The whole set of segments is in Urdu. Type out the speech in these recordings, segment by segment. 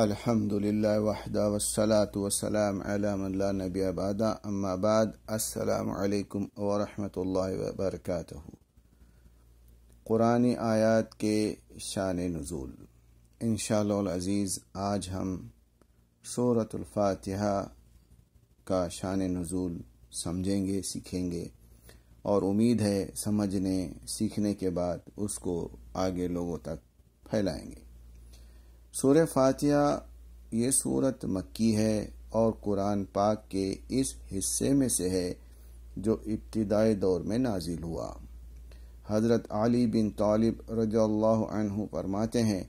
الحمد للہ وحدہ والسلام وسلام علام اللہ نبی آبادہ اما بعد السلام علیکم ورحمۃ اللہ وبرکاتہ قرآن آیات کے شان نزول انشاءاللہ اللہ آج ہم سورة الفاتحہ کا شان نزول سمجھیں گے سیکھیں گے اور امید ہے سمجھنے سیکھنے کے بعد اس کو آگے لوگوں تک پھیلائیں گے سورہ فاتحہ یہ صورت مکی ہے اور قرآن پاک کے اس حصے میں سے ہے جو ابتدائی دور میں نازل ہوا حضرت علی بن طالب رضی اللہ عنہ فرماتے ہیں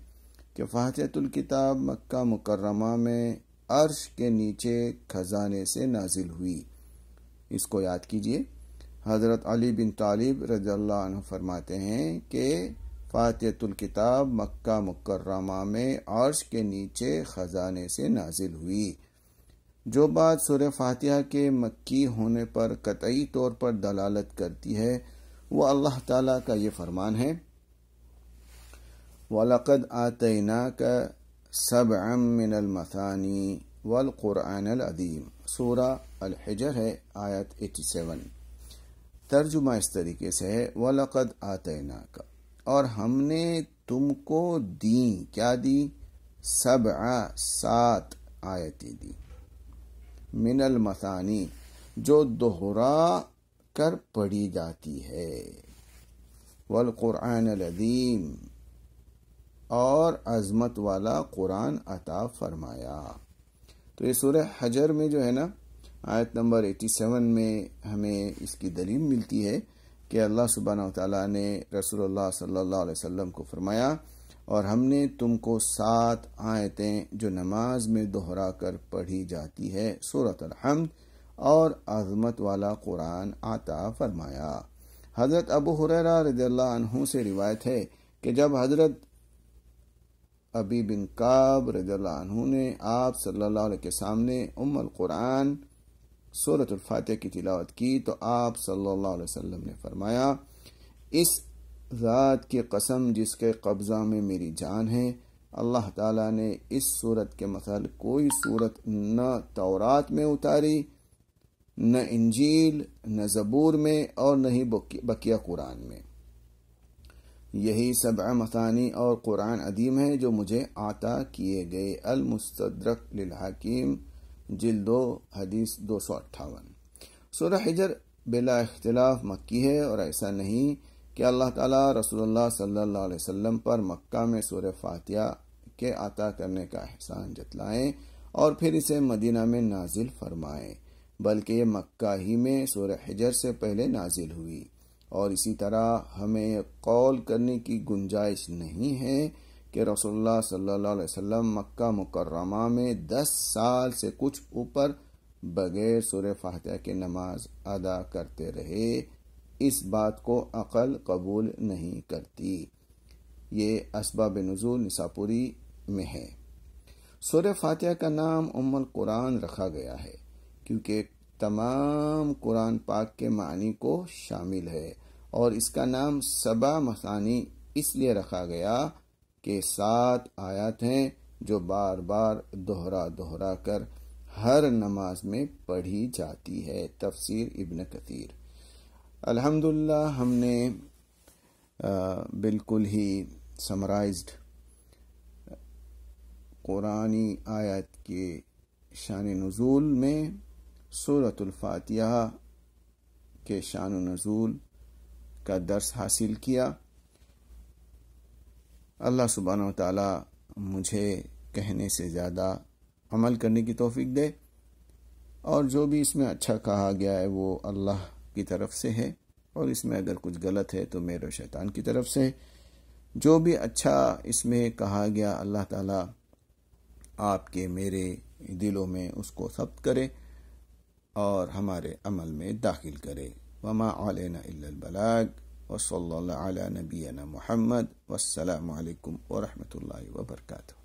کہ فاتحہ الکتاب مکہ مکرمہ میں عرش کے نیچے خزانے سے نازل ہوئی اس کو یاد کیجئے حضرت علی بن طالب رضی اللہ عنہ فرماتے ہیں کہ فاتحت الکتاب مکہ مکرمہ میں عرش کے نیچے خزانے سے نازل ہوئی جو بات سورہ فاتحہ کے مکی ہونے پر قطعی طور پر دلالت کرتی ہے وہ اللہ تعالیٰ کا یہ فرمان ہے ولاقد آتعینہ کا سب امن وَالْقُرْآنَ و القرآن العدیم سورہ الحجر ہے آیت 87 ترجمہ اس طریقے سے ہے وَلَقَدْ آتعینہ کا اور ہم نے تم کو دیں کیا دی سب سات آیتیں دی من المسانی جو دہرا کر پڑھی جاتی ہے والقرآن العظیم اور عظمت والا قرآن عطا فرمایا تو یہ سورہ حجر میں جو ہے نا آیت نمبر ایٹی سیون میں ہمیں اس کی دلیل ملتی ہے کہ اللہ سبحانہ وتعالی تعالیٰ نے رسول اللہ صلی اللہ علیہ وسلم کو فرمایا اور ہم نے تم کو سات آیتیں جو نماز میں دہرا کر پڑھی جاتی ہے الحمد اور عظمت والا قرآن آتا فرمایا حضرت ابو حریرہ رضی اللہ عنہ سے روایت ہے کہ جب حضرت ابی بن بنکاب رضی اللہ عنہ نے آپ صلی اللہ علیہ کے سامنے القرآن قرآن صورت الفاتح کی تلاوت کی تو آپ صلی اللہ علیہ وسلم نے فرمایا اس ذات کی قسم جس کے قبضہ میں میری جان ہے اللہ تعالیٰ نے اس صورت کے مثال کوئی صورت نہ تورات میں اتاری نہ انجیل نہ زبور میں اور نہ ہی بقیہ قرآن میں یہی سب مثانی اور قرآن عدیم ہے جو مجھے عطا کیے گئے المستدرک للحکیم جل دو حدیث دو سو اٹھاون سورہ حجر بلا اختلاف مکی ہے اور ایسا نہیں کہ اللہ تعالیٰ رسول اللہ صلی اللہ علیہ وسلم پر مکہ میں سورہ فاتحہ کے عطا کرنے کا احسان جتلائیں اور پھر اسے مدینہ میں نازل فرمائیں بلکہ یہ مکہ ہی میں سورہ حجر سے پہلے نازل ہوئی اور اسی طرح ہمیں قول کرنے کی گنجائش نہیں ہے کہ رسول اللہ صلی اللہ علیہ وسلم مکہ مکرمہ میں دس سال سے کچھ اوپر بغیر سورہ فاتحہ کی نماز ادا کرتے رہے اس بات کو عقل قبول نہیں کرتی یہ اسباب نزول نساپوری میں ہے سورہ فاتحہ کا نام ام القرآن رکھا گیا ہے کیونکہ تمام قرآن پاک کے معنی کو شامل ہے اور اس کا نام سبا مسانی اس لیے رکھا گیا کے سات آیات ہیں جو بار بار دہرا دہرا کر ہر نماز میں پڑھی جاتی ہے تفسیر ابن کثیر الحمد ہم نے بالکل ہی سمرائزڈ قرآن آیت کے شان نزول میں صورت الفاتحہ کے شان و نزول کا درس حاصل کیا اللہ سبحانہ و تعالیٰ مجھے کہنے سے زیادہ عمل کرنے کی توفیق دے اور جو بھی اس میں اچھا کہا گیا ہے وہ اللہ کی طرف سے ہے اور اس میں اگر کچھ غلط ہے تو میرے شیطان کی طرف سے جو بھی اچھا اس میں کہا گیا اللہ تعالیٰ آپ کے میرے دلوں میں اس کو ثبت کرے اور ہمارے عمل میں داخل کرے مما علین البلاغ وصلى الله على نبينا محمد والسلام عليكم ورحمة الله وبركاته